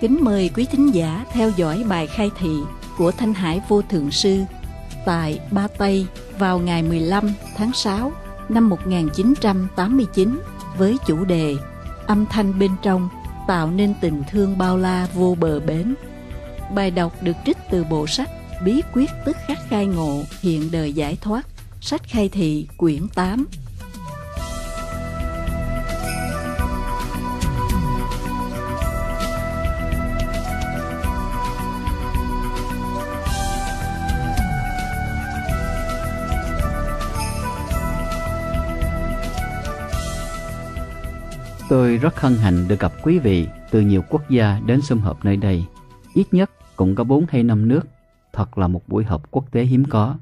Kính mời quý thính giả theo dõi bài khai thị của Thanh Hải Vô Thượng Sư tại Ba Tây vào ngày 15 tháng 6 năm 1989 với chủ đề Âm thanh bên trong tạo nên tình thương bao la vô bờ bến. Bài đọc được trích từ bộ sách Bí quyết tức khắc khai ngộ hiện đời giải thoát, sách khai thị quyển 8 Tôi rất hân hạnh được gặp quý vị từ nhiều quốc gia đến xung họp nơi đây. Ít nhất cũng có 4 hay 5 nước. Thật là một buổi họp quốc tế hiếm có.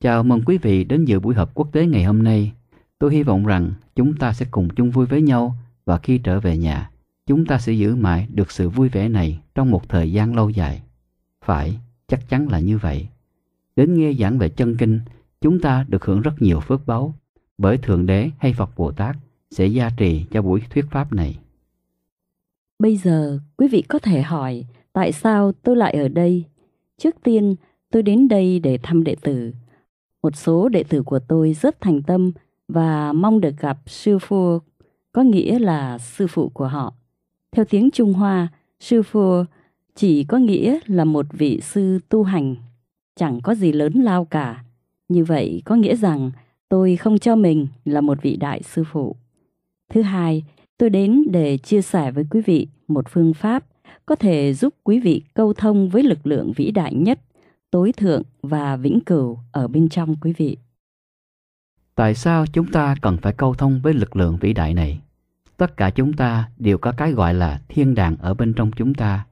Chào mừng quý vị đến dự buổi họp quốc tế ngày hôm nay. Tôi hy vọng rằng chúng ta sẽ cùng chung vui với nhau và khi trở về nhà, chúng ta sẽ giữ mãi được sự vui vẻ này trong một thời gian lâu dài. Phải, chắc chắn là như vậy. Đến nghe giảng về chân kinh, chúng ta được hưởng rất nhiều phước báu bởi Thượng Đế hay Phật Bồ Tát – sẽ gia trì cho buổi thuyết pháp này. Bây giờ, quý vị có thể hỏi tại sao tôi lại ở đây? Trước tiên, tôi đến đây để thăm đệ tử. Một số đệ tử của tôi rất thành tâm và mong được gặp sư phụ, có nghĩa là sư phụ của họ. Theo tiếng Trung Hoa, sư phụ chỉ có nghĩa là một vị sư tu hành, chẳng có gì lớn lao cả. Như vậy có nghĩa rằng tôi không cho mình là một vị đại sư phụ. Thứ hai, tôi đến để chia sẻ với quý vị một phương pháp có thể giúp quý vị câu thông với lực lượng vĩ đại nhất, tối thượng và vĩnh cửu ở bên trong quý vị. Tại sao chúng ta cần phải câu thông với lực lượng vĩ đại này? Tất cả chúng ta đều có cái gọi là thiên đàng ở bên trong chúng ta.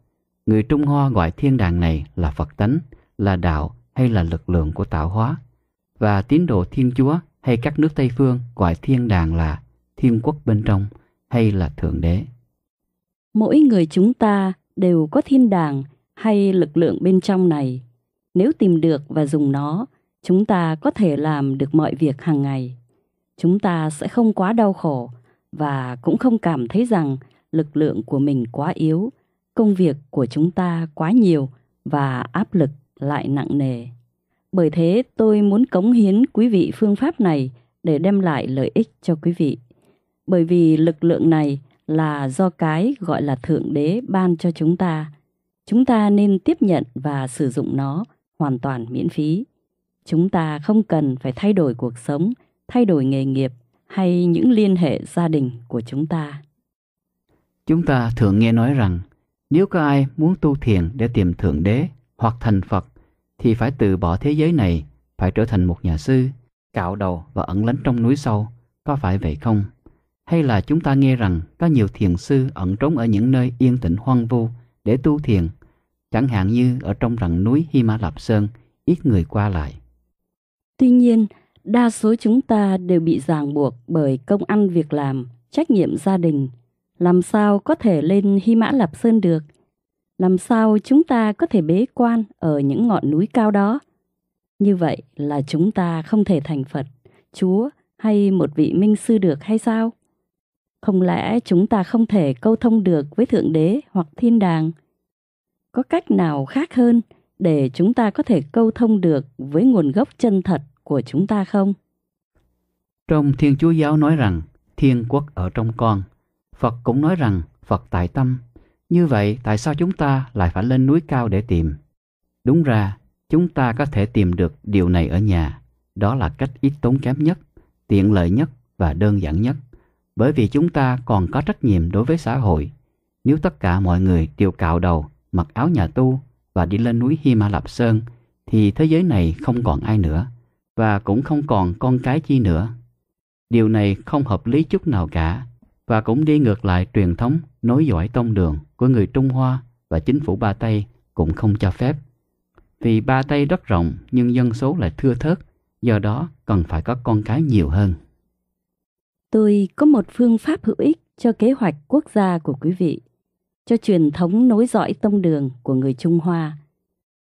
Người Trung Hoa gọi thiên đàng này là Phật tánh, là đạo hay là lực lượng của tạo hóa. Và tín đồ Thiên Chúa hay các nước Tây Phương gọi thiên đàng là thiên quốc bên trong hay là thượng đế. Mỗi người chúng ta đều có thiên đàng hay lực lượng bên trong này. Nếu tìm được và dùng nó, chúng ta có thể làm được mọi việc hàng ngày. Chúng ta sẽ không quá đau khổ và cũng không cảm thấy rằng lực lượng của mình quá yếu, công việc của chúng ta quá nhiều và áp lực lại nặng nề. Bởi thế tôi muốn cống hiến quý vị phương pháp này để đem lại lợi ích cho quý vị bởi vì lực lượng này là do cái gọi là thượng đế ban cho chúng ta chúng ta nên tiếp nhận và sử dụng nó hoàn toàn miễn phí chúng ta không cần phải thay đổi cuộc sống thay đổi nghề nghiệp hay những liên hệ gia đình của chúng ta chúng ta thường nghe nói rằng nếu có ai muốn tu thiền để tìm thượng đế hoặc thành phật thì phải từ bỏ thế giới này phải trở thành một nhà sư cạo đầu và ẩn lánh trong núi sâu có phải vậy không hay là chúng ta nghe rằng có nhiều thiền sư ẩn trốn ở những nơi yên tĩnh hoang vu để tu thiền, chẳng hạn như ở trong rặng núi Himalap Sơn, ít người qua lại. Tuy nhiên, đa số chúng ta đều bị ràng buộc bởi công ăn việc làm, trách nhiệm gia đình. Làm sao có thể lên Hy Mã Lạp Sơn được? Làm sao chúng ta có thể bế quan ở những ngọn núi cao đó? Như vậy là chúng ta không thể thành Phật, Chúa hay một vị minh sư được hay sao? Không lẽ chúng ta không thể câu thông được với Thượng Đế hoặc Thiên Đàng? Có cách nào khác hơn để chúng ta có thể câu thông được với nguồn gốc chân thật của chúng ta không? Trong Thiên Chúa Giáo nói rằng Thiên Quốc ở trong con. Phật cũng nói rằng Phật tại tâm. Như vậy tại sao chúng ta lại phải lên núi cao để tìm? Đúng ra chúng ta có thể tìm được điều này ở nhà. Đó là cách ít tốn kém nhất, tiện lợi nhất và đơn giản nhất bởi vì chúng ta còn có trách nhiệm đối với xã hội. Nếu tất cả mọi người đều cạo đầu, mặc áo nhà tu và đi lên núi Himalap Sơn thì thế giới này không còn ai nữa và cũng không còn con cái chi nữa. Điều này không hợp lý chút nào cả và cũng đi ngược lại truyền thống nối dõi tông đường của người Trung Hoa và chính phủ Ba Tây cũng không cho phép. Vì Ba Tây rất rộng nhưng dân số lại thưa thớt, do đó cần phải có con cái nhiều hơn tôi có một phương pháp hữu ích cho kế hoạch quốc gia của quý vị, cho truyền thống nối dõi tông đường của người Trung Hoa,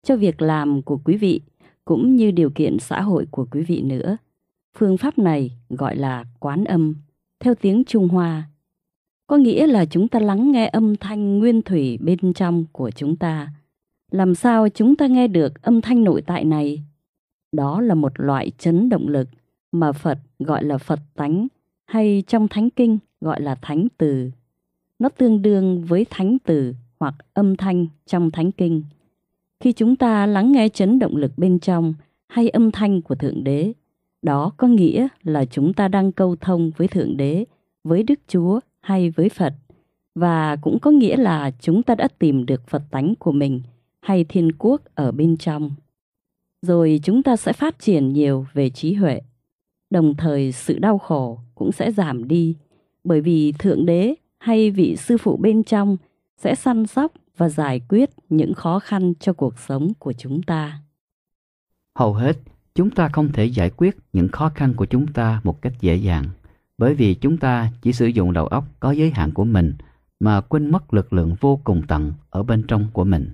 cho việc làm của quý vị cũng như điều kiện xã hội của quý vị nữa. Phương pháp này gọi là quán âm, theo tiếng Trung Hoa. Có nghĩa là chúng ta lắng nghe âm thanh nguyên thủy bên trong của chúng ta. Làm sao chúng ta nghe được âm thanh nội tại này? Đó là một loại chấn động lực mà Phật gọi là Phật tánh hay trong thánh kinh gọi là thánh từ. Nó tương đương với thánh từ hoặc âm thanh trong thánh kinh. Khi chúng ta lắng nghe chấn động lực bên trong hay âm thanh của Thượng Đế, đó có nghĩa là chúng ta đang câu thông với Thượng Đế, với Đức Chúa hay với Phật. Và cũng có nghĩa là chúng ta đã tìm được Phật tánh của mình hay thiên quốc ở bên trong. Rồi chúng ta sẽ phát triển nhiều về trí huệ, đồng thời sự đau khổ cũng sẽ giảm đi bởi vì Thượng Đế hay vị sư phụ bên trong sẽ săn sóc và giải quyết những khó khăn cho cuộc sống của chúng ta. Hầu hết, chúng ta không thể giải quyết những khó khăn của chúng ta một cách dễ dàng bởi vì chúng ta chỉ sử dụng đầu óc có giới hạn của mình mà quên mất lực lượng vô cùng tận ở bên trong của mình.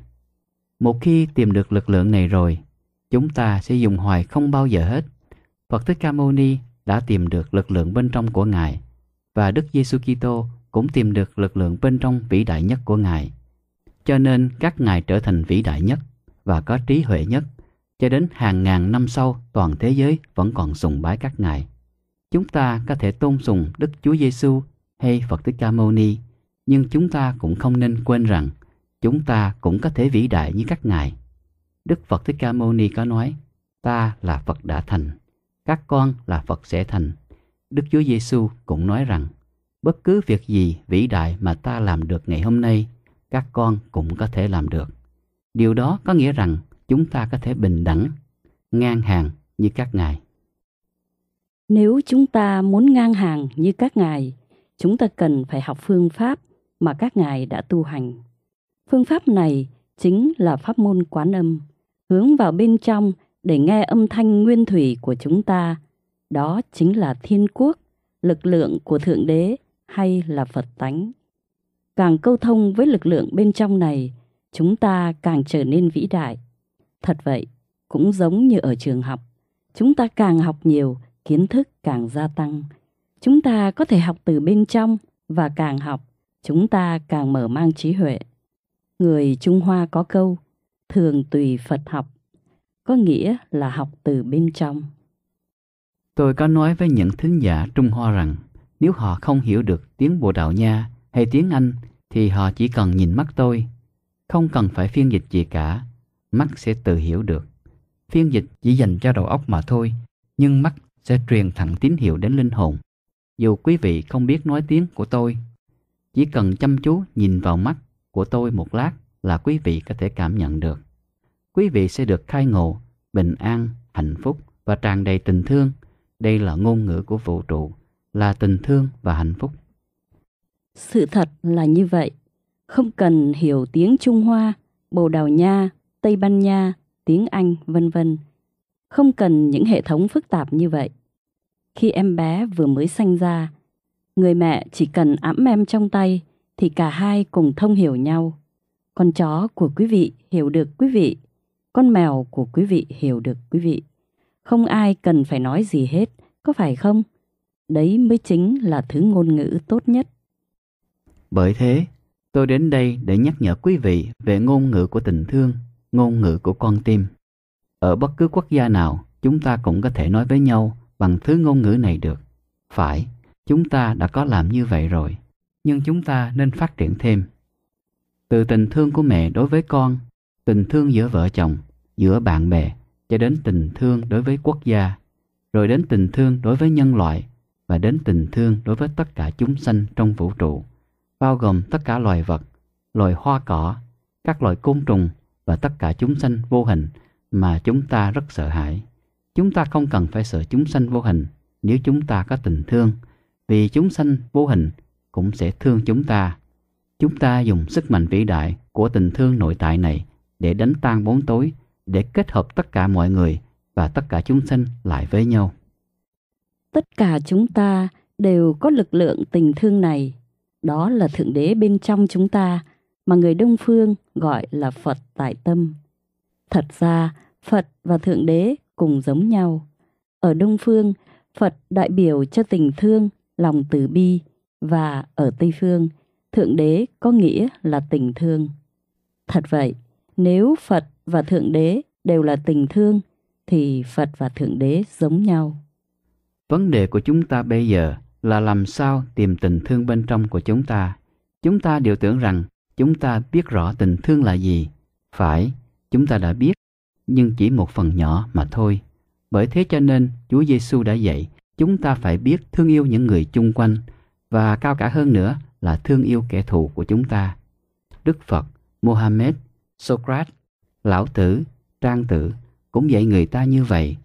Một khi tìm được lực lượng này rồi, chúng ta sẽ dùng hoài không bao giờ hết. Phật Thích Ca Mâu Ni đã tìm được lực lượng bên trong của Ngài và Đức Giêsu Kitô cũng tìm được lực lượng bên trong vĩ đại nhất của Ngài. Cho nên các ngài trở thành vĩ đại nhất và có trí huệ nhất cho đến hàng ngàn năm sau toàn thế giới vẫn còn sùng bái các ngài. Chúng ta có thể tôn sùng Đức Chúa Giêsu hay Phật Thích Ca Mâu Ni, nhưng chúng ta cũng không nên quên rằng chúng ta cũng có thể vĩ đại như các ngài. Đức Phật Thích Ca Mâu Ni có nói: "Ta là Phật đã thành." các con là Phật sẽ thành. Đức Chúa Giêsu cũng nói rằng, bất cứ việc gì vĩ đại mà ta làm được ngày hôm nay, các con cũng có thể làm được. Điều đó có nghĩa rằng chúng ta có thể bình đẳng, ngang hàng như các ngài. Nếu chúng ta muốn ngang hàng như các ngài, chúng ta cần phải học phương pháp mà các ngài đã tu hành. Phương pháp này chính là pháp môn quán âm, hướng vào bên trong để nghe âm thanh nguyên thủy của chúng ta. Đó chính là thiên quốc, lực lượng của Thượng Đế hay là Phật tánh. Càng câu thông với lực lượng bên trong này, chúng ta càng trở nên vĩ đại. Thật vậy, cũng giống như ở trường học, chúng ta càng học nhiều, kiến thức càng gia tăng. Chúng ta có thể học từ bên trong và càng học, chúng ta càng mở mang trí huệ. Người Trung Hoa có câu, thường tùy Phật học có nghĩa là học từ bên trong. Tôi có nói với những thính giả Trung Hoa rằng nếu họ không hiểu được tiếng Bồ Đào Nha hay tiếng Anh thì họ chỉ cần nhìn mắt tôi, không cần phải phiên dịch gì cả, mắt sẽ tự hiểu được. Phiên dịch chỉ dành cho đầu óc mà thôi, nhưng mắt sẽ truyền thẳng tín hiệu đến linh hồn. Dù quý vị không biết nói tiếng của tôi, chỉ cần chăm chú nhìn vào mắt của tôi một lát là quý vị có thể cảm nhận được quý vị sẽ được khai ngộ, bình an, hạnh phúc và tràn đầy tình thương. Đây là ngôn ngữ của vũ trụ, là tình thương và hạnh phúc. Sự thật là như vậy. Không cần hiểu tiếng Trung Hoa, Bồ Đào Nha, Tây Ban Nha, tiếng Anh, vân vân. Không cần những hệ thống phức tạp như vậy. Khi em bé vừa mới sanh ra, người mẹ chỉ cần ẵm em trong tay thì cả hai cùng thông hiểu nhau. Con chó của quý vị hiểu được quý vị con mèo của quý vị hiểu được quý vị. Không ai cần phải nói gì hết, có phải không? Đấy mới chính là thứ ngôn ngữ tốt nhất. Bởi thế, tôi đến đây để nhắc nhở quý vị về ngôn ngữ của tình thương, ngôn ngữ của con tim. Ở bất cứ quốc gia nào, chúng ta cũng có thể nói với nhau bằng thứ ngôn ngữ này được. Phải, chúng ta đã có làm như vậy rồi, nhưng chúng ta nên phát triển thêm. Từ tình thương của mẹ đối với con tình thương giữa vợ chồng, giữa bạn bè, cho đến tình thương đối với quốc gia, rồi đến tình thương đối với nhân loại và đến tình thương đối với tất cả chúng sanh trong vũ trụ, bao gồm tất cả loài vật, loài hoa cỏ, các loài côn trùng và tất cả chúng sanh vô hình mà chúng ta rất sợ hãi. Chúng ta không cần phải sợ chúng sanh vô hình nếu chúng ta có tình thương, vì chúng sanh vô hình cũng sẽ thương chúng ta. Chúng ta dùng sức mạnh vĩ đại của tình thương nội tại này để đánh tan bóng tối, để kết hợp tất cả mọi người và tất cả chúng sinh lại với nhau. Tất cả chúng ta đều có lực lượng tình thương này. Đó là Thượng Đế bên trong chúng ta mà người Đông Phương gọi là Phật tại tâm. Thật ra, Phật và Thượng Đế cùng giống nhau. Ở Đông Phương, Phật đại biểu cho tình thương, lòng từ bi và ở Tây Phương, Thượng Đế có nghĩa là tình thương. Thật vậy, nếu Phật và Thượng Đế đều là tình thương, thì Phật và Thượng Đế giống nhau. Vấn đề của chúng ta bây giờ là làm sao tìm tình thương bên trong của chúng ta. Chúng ta đều tưởng rằng chúng ta biết rõ tình thương là gì. Phải, chúng ta đã biết, nhưng chỉ một phần nhỏ mà thôi. Bởi thế cho nên Chúa Giêsu đã dạy chúng ta phải biết thương yêu những người chung quanh và cao cả hơn nữa là thương yêu kẻ thù của chúng ta. Đức Phật, Mohammed Socrates, Lão Tử, Trang Tử cũng dạy người ta như vậy.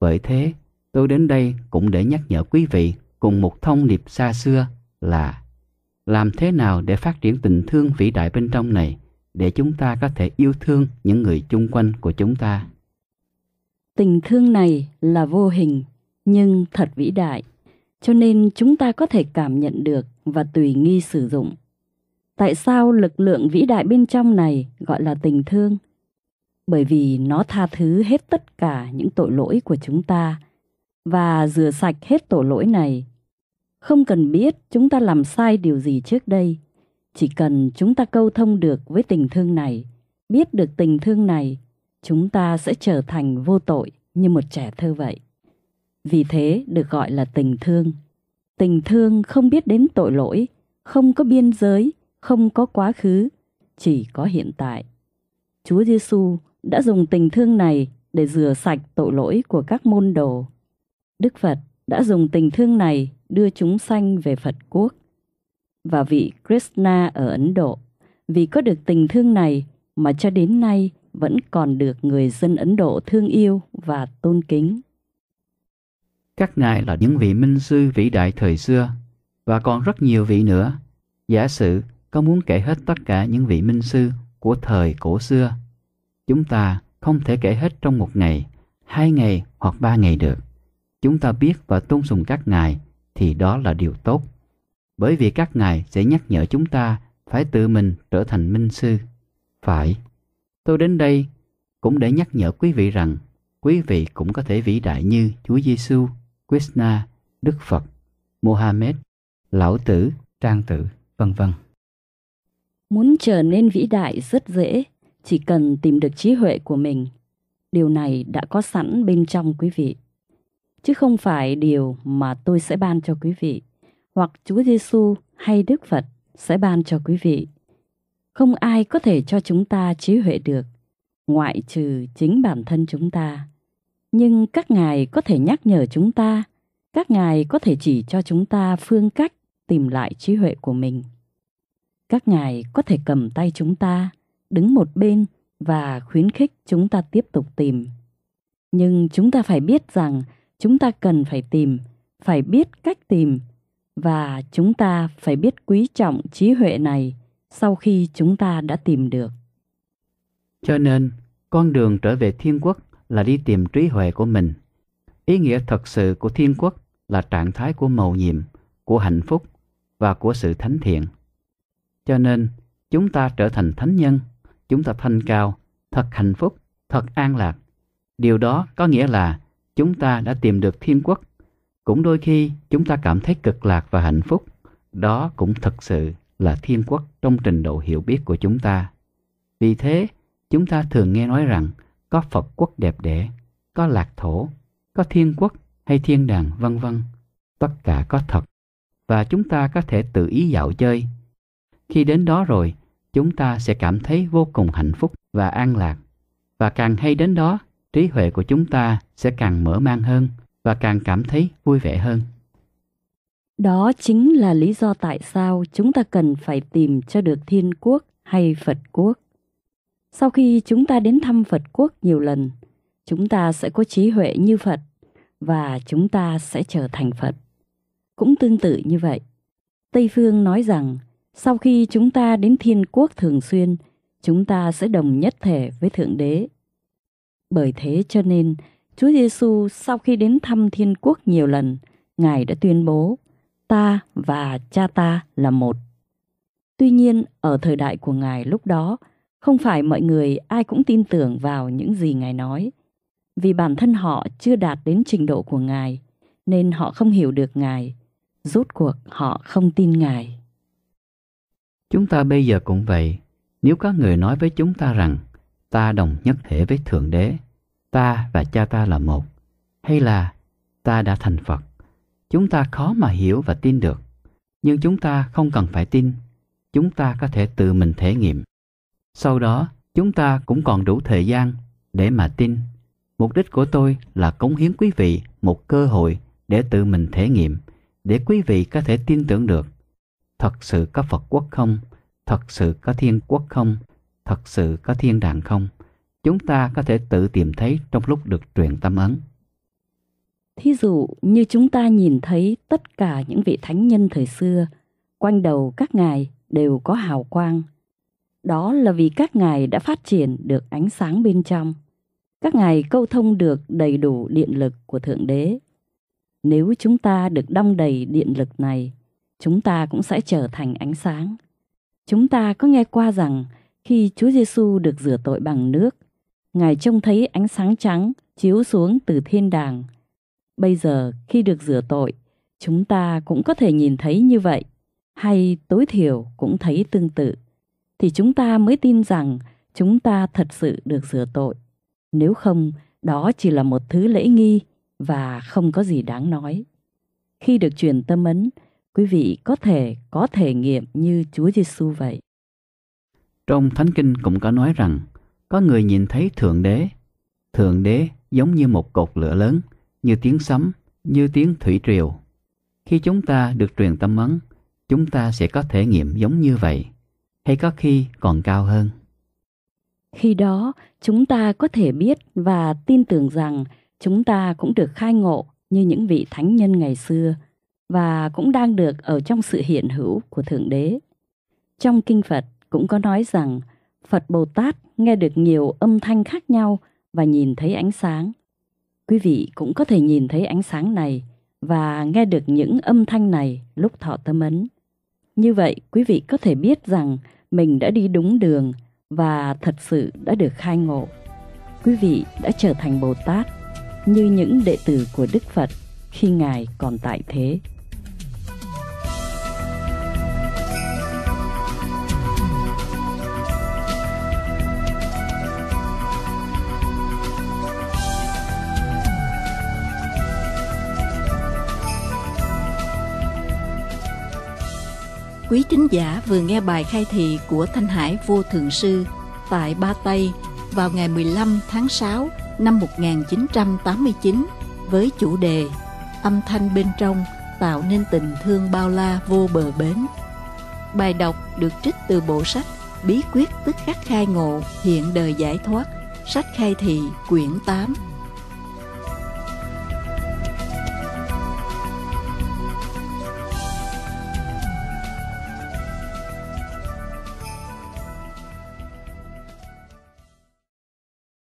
Bởi thế, tôi đến đây cũng để nhắc nhở quý vị cùng một thông điệp xa xưa là làm thế nào để phát triển tình thương vĩ đại bên trong này để chúng ta có thể yêu thương những người chung quanh của chúng ta. Tình thương này là vô hình nhưng thật vĩ đại, cho nên chúng ta có thể cảm nhận được và tùy nghi sử dụng. Tại sao lực lượng vĩ đại bên trong này gọi là tình thương? Bởi vì nó tha thứ hết tất cả những tội lỗi của chúng ta và rửa sạch hết tội lỗi này. Không cần biết chúng ta làm sai điều gì trước đây, chỉ cần chúng ta câu thông được với tình thương này, biết được tình thương này, chúng ta sẽ trở thành vô tội như một trẻ thơ vậy. Vì thế được gọi là tình thương. Tình thương không biết đến tội lỗi, không có biên giới, không có quá khứ, chỉ có hiện tại. Chúa Giêsu đã dùng tình thương này để rửa sạch tội lỗi của các môn đồ. Đức Phật đã dùng tình thương này đưa chúng sanh về Phật quốc. Và vị Krishna ở Ấn Độ, vì có được tình thương này mà cho đến nay vẫn còn được người dân Ấn Độ thương yêu và tôn kính. Các ngài là những vị minh sư vĩ đại thời xưa và còn rất nhiều vị nữa. Giả sử có muốn kể hết tất cả những vị minh sư của thời cổ xưa, chúng ta không thể kể hết trong một ngày, hai ngày hoặc ba ngày được. Chúng ta biết và tôn sùng các ngài thì đó là điều tốt, bởi vì các ngài sẽ nhắc nhở chúng ta phải tự mình trở thành minh sư. Phải, tôi đến đây cũng để nhắc nhở quý vị rằng quý vị cũng có thể vĩ đại như Chúa Giêsu, Krishna, Đức Phật, Mohammed, Lão Tử, Trang Tử, vân vân. Muốn trở nên vĩ đại rất dễ, chỉ cần tìm được trí huệ của mình. Điều này đã có sẵn bên trong quý vị. Chứ không phải điều mà tôi sẽ ban cho quý vị, hoặc Chúa Giêsu hay Đức Phật sẽ ban cho quý vị. Không ai có thể cho chúng ta trí huệ được, ngoại trừ chính bản thân chúng ta. Nhưng các ngài có thể nhắc nhở chúng ta, các ngài có thể chỉ cho chúng ta phương cách tìm lại trí huệ của mình. Các ngài có thể cầm tay chúng ta, đứng một bên và khuyến khích chúng ta tiếp tục tìm. Nhưng chúng ta phải biết rằng chúng ta cần phải tìm, phải biết cách tìm và chúng ta phải biết quý trọng trí huệ này sau khi chúng ta đã tìm được. Cho nên, con đường trở về thiên quốc là đi tìm trí huệ của mình. Ý nghĩa thật sự của thiên quốc là trạng thái của mầu nhiệm, của hạnh phúc và của sự thánh thiện. Cho nên, chúng ta trở thành thánh nhân, chúng ta thanh cao, thật hạnh phúc, thật an lạc. Điều đó có nghĩa là chúng ta đã tìm được thiên quốc. Cũng đôi khi chúng ta cảm thấy cực lạc và hạnh phúc. Đó cũng thực sự là thiên quốc trong trình độ hiểu biết của chúng ta. Vì thế, chúng ta thường nghe nói rằng có Phật quốc đẹp đẽ, có lạc thổ, có thiên quốc hay thiên đàng vân vân, tất cả có thật và chúng ta có thể tự ý dạo chơi khi đến đó rồi, chúng ta sẽ cảm thấy vô cùng hạnh phúc và an lạc. Và càng hay đến đó, trí huệ của chúng ta sẽ càng mở mang hơn và càng cảm thấy vui vẻ hơn. Đó chính là lý do tại sao chúng ta cần phải tìm cho được thiên quốc hay Phật quốc. Sau khi chúng ta đến thăm Phật quốc nhiều lần, chúng ta sẽ có trí huệ như Phật và chúng ta sẽ trở thành Phật. Cũng tương tự như vậy, Tây Phương nói rằng sau khi chúng ta đến thiên quốc thường xuyên, chúng ta sẽ đồng nhất thể với Thượng Đế. Bởi thế cho nên, Chúa Giêsu sau khi đến thăm thiên quốc nhiều lần, Ngài đã tuyên bố, ta và cha ta là một. Tuy nhiên, ở thời đại của Ngài lúc đó, không phải mọi người ai cũng tin tưởng vào những gì Ngài nói. Vì bản thân họ chưa đạt đến trình độ của Ngài, nên họ không hiểu được Ngài. Rốt cuộc họ không tin Ngài. Chúng ta bây giờ cũng vậy, nếu có người nói với chúng ta rằng ta đồng nhất thể với Thượng Đế, ta và cha ta là một, hay là ta đã thành Phật, chúng ta khó mà hiểu và tin được. Nhưng chúng ta không cần phải tin, chúng ta có thể tự mình thể nghiệm. Sau đó, chúng ta cũng còn đủ thời gian để mà tin. Mục đích của tôi là cống hiến quý vị một cơ hội để tự mình thể nghiệm, để quý vị có thể tin tưởng được thật sự có Phật quốc không? Thật sự có thiên quốc không? Thật sự có thiên đàng không? Chúng ta có thể tự tìm thấy trong lúc được truyền tâm ấn. Thí dụ như chúng ta nhìn thấy tất cả những vị thánh nhân thời xưa, quanh đầu các ngài đều có hào quang. Đó là vì các ngài đã phát triển được ánh sáng bên trong. Các ngài câu thông được đầy đủ điện lực của Thượng Đế. Nếu chúng ta được đong đầy điện lực này, chúng ta cũng sẽ trở thành ánh sáng. Chúng ta có nghe qua rằng khi Chúa Giêsu được rửa tội bằng nước, Ngài trông thấy ánh sáng trắng chiếu xuống từ thiên đàng. Bây giờ khi được rửa tội, chúng ta cũng có thể nhìn thấy như vậy, hay tối thiểu cũng thấy tương tự, thì chúng ta mới tin rằng chúng ta thật sự được rửa tội. Nếu không, đó chỉ là một thứ lễ nghi và không có gì đáng nói. Khi được truyền tâm ấn, quý vị có thể có thể nghiệm như Chúa Giêsu vậy. Trong Thánh Kinh cũng có nói rằng có người nhìn thấy Thượng Đế. Thượng Đế giống như một cột lửa lớn, như tiếng sấm, như tiếng thủy triều. Khi chúng ta được truyền tâm ấn, chúng ta sẽ có thể nghiệm giống như vậy, hay có khi còn cao hơn. Khi đó, chúng ta có thể biết và tin tưởng rằng chúng ta cũng được khai ngộ như những vị thánh nhân ngày xưa – và cũng đang được ở trong sự hiện hữu của Thượng Đế. Trong Kinh Phật cũng có nói rằng Phật Bồ Tát nghe được nhiều âm thanh khác nhau và nhìn thấy ánh sáng. Quý vị cũng có thể nhìn thấy ánh sáng này và nghe được những âm thanh này lúc thọ tâm ấn. Như vậy, quý vị có thể biết rằng mình đã đi đúng đường và thật sự đã được khai ngộ. Quý vị đã trở thành Bồ Tát như những đệ tử của Đức Phật khi Ngài còn tại thế. Quý thính giả vừa nghe bài khai thị của Thanh Hải Vô Thượng Sư tại Ba Tây vào ngày 15 tháng 6 năm 1989 với chủ đề Âm thanh bên trong tạo nên tình thương bao la vô bờ bến. Bài đọc được trích từ bộ sách Bí quyết tức khắc khai ngộ hiện đời giải thoát, sách khai thị quyển 8